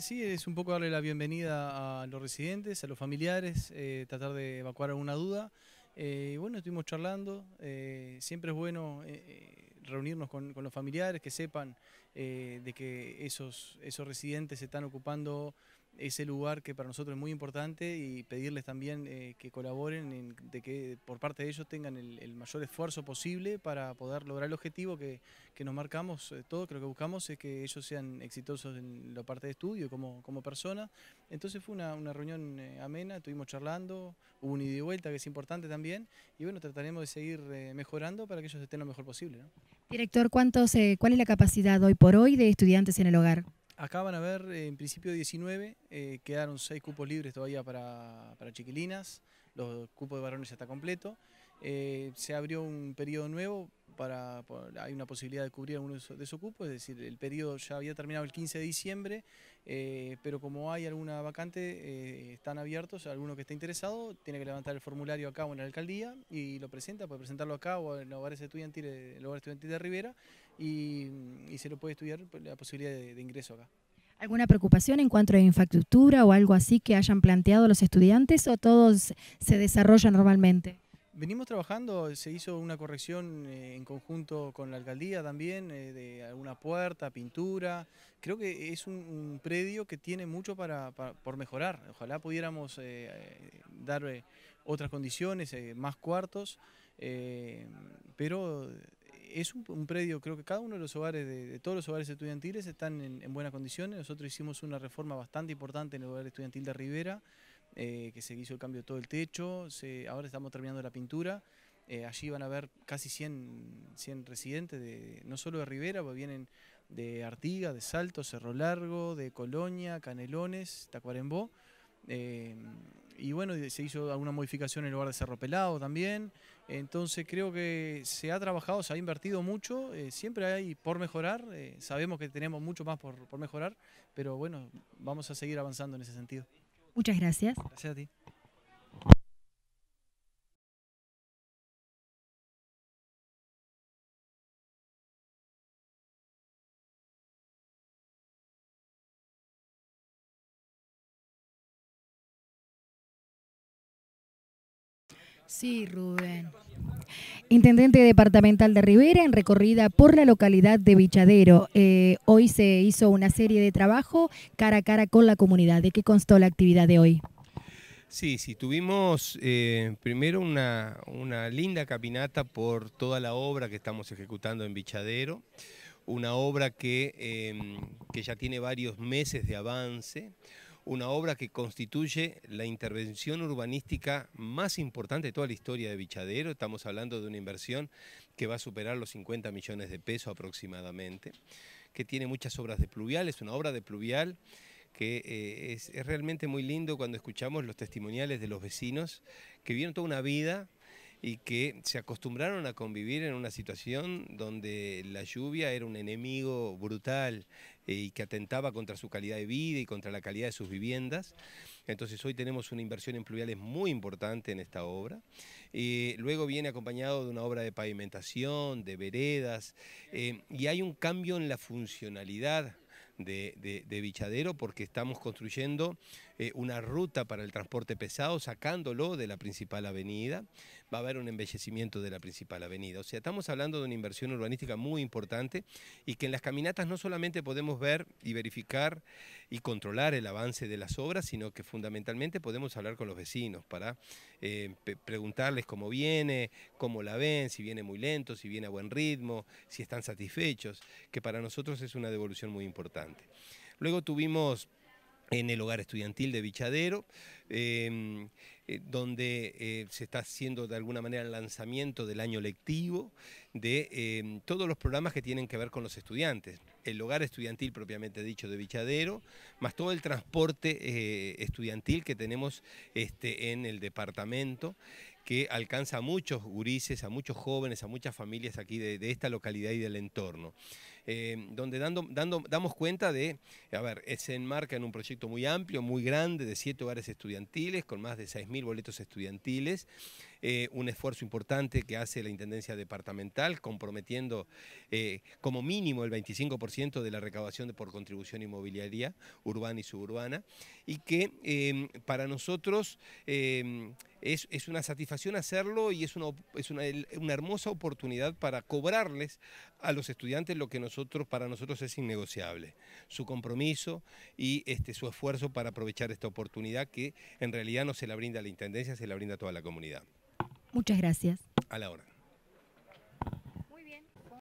Sí, es un poco darle la bienvenida a los residentes, a los familiares, eh, tratar de evacuar alguna duda. Eh, bueno, estuvimos charlando, eh, siempre es bueno reunirnos con, los familiares, que sepan de que esos, esos residentes se están ocupando ese lugar que para nosotros es muy importante y pedirles también eh, que colaboren, de que por parte de ellos tengan el, mayor esfuerzo posible para poder lograr el objetivo que, nos marcamos eh, todo, lo que buscamos es que ellos sean exitosos en la parte de estudio como, como personas. Entonces fue una, reunión eh, amena, estuvimos charlando, hubo un ida y vuelta que es importante también y bueno, trataremos de seguir mejorando para que ellos estén lo mejor posible. Director, ¿cuántos, ¿cuál es la capacidad hoy por hoy de estudiantes en el hogar? Acá van a ver eh, en principio 19, eh, quedaron seis cupos libres todavía para, chiquilinas, los cupos de varones ya está completo. Eh, se abrió un periodo nuevo para, hay una posibilidad de cubrir algunos de esos cupos, es decir, el periodo ya había terminado el 15 de diciembre, eh, pero como hay alguna vacante, eh, están abiertos, alguno que esté interesado tiene que levantar el formulario acá o en la alcaldía y lo presenta, puede presentarlo acá o en el hogar estudiantil, el hogar estudiantil de Rivera y, se lo puede estudiar la posibilidad de, ingreso acá. ¿Alguna preocupación en cuanto a infraestructura o algo así que hayan planteado los estudiantes o todos se desarrollan normalmente? Venimos trabajando, se hizo una corrección eh, en conjunto con la alcaldía también, eh, de alguna puerta, pintura. Creo que es un, predio que tiene mucho para, por mejorar. Ojalá pudiéramos eh, dar otras condiciones, más cuartos, pero es un, predio, creo que cada uno de los hogares, de, todos los hogares estudiantiles están en, en buenas condiciones. Nosotros hicimos una reforma bastante importante en el hogar estudiantil de Rivera. Eh, que se hizo el cambio de todo el techo, ahora estamos terminando la pintura. Eh, allí van a haber casi 100, 100 residentes, de, no solo de Rivera, vienen de Artiga, de Salto, Cerro Largo, de Colonia, Canelones, Tacuarembó. Eh, y bueno, se hizo alguna modificación en lugar de Cerro Pelado también. Entonces creo que se ha trabajado, se ha invertido mucho, siempre hay por mejorar, sabemos que tenemos mucho más por mejorar, pero bueno, vamos a seguir avanzando en ese sentido. Muchas gracias. Gracias a ti. Sí, Rubén. Intendente departamental de Rivera en recorrida por la localidad de Vichadero. Eh, hoy se hizo una serie de trabajo cara a cara con la comunidad. ¿De qué constó la actividad de hoy? Sí, sí, tuvimos eh, primero una, linda caminata por toda la obra que estamos ejecutando en Vichadero, una obra que, em, que ya tiene varios meses de avance, una obra que constituye la intervención urbanística más importante de toda la historia de Bichadero. Estamos hablando de una inversión que va a superar los 50 millones de pesos aproximadamente, que tiene muchas obras de pluvial, es una obra de pluvial que eh, es, realmente muy lindo cuando escuchamos los testimoniales de los vecinos que vieron toda una vida y que se acostumbraron a convivir en una situación donde la lluvia era un enemigo brutal eh, y que atentaba contra su calidad de vida y contra la calidad de sus viviendas. Entonces hoy tenemos una inversión en pluviales muy importante en esta obra. Eh, luego viene acompañado de una obra de pavimentación, de veredas, eh, y hay un cambio en la funcionalidad de, Bichadero porque estamos construyendo eh, una ruta para el transporte pesado, sacándolo de la principal avenida. Va a haber un embellecimiento de la principal avenida. O sea, estamos hablando de una inversión urbanística muy importante y que en las caminatas no solamente podemos ver y verificar y controlar el avance de las obras, sino que fundamentalmente podemos hablar con los vecinos para eh, preguntarles cómo viene, cómo la ven, si viene muy lento, si viene a buen ritmo, si están satisfechos, que para nosotros es una devolución muy importante. Luego tuvimos en el hogar estudiantil de Bichadero, em, eh, donde eh, se está haciendo de alguna manera el lanzamiento del año lectivo de em, todos los programas que tienen que ver con los estudiantes. El hogar estudiantil propiamente dicho de Bichadero, más todo el transporte eh, estudiantil que tenemos este, en el departamento, que alcanza a muchos gurises, a muchos jóvenes, a muchas familias aquí de esta localidad y del entorno. Eh, donde dando, dando, damos cuenta de, a ver, eh, se enmarca en un proyecto muy amplio, muy grande, de siete hogares estudiantiles, con más de 6.000 boletos estudiantiles. Eh, un esfuerzo importante que hace la Intendencia Departamental, comprometiendo eh, como mínimo el 25% de la recaudación por contribución inmobiliaria urbana y suburbana, y que em, para nosotros em, es, una satisfacción hacerlo y es, una, hermosa oportunidad para cobrarles a los estudiantes lo que nosotros, para nosotros es innegociable, su compromiso y este, su esfuerzo para aprovechar esta oportunidad que en realidad no se la brinda la Intendencia, se la brinda a toda la comunidad. Muchas gracias. A la hora.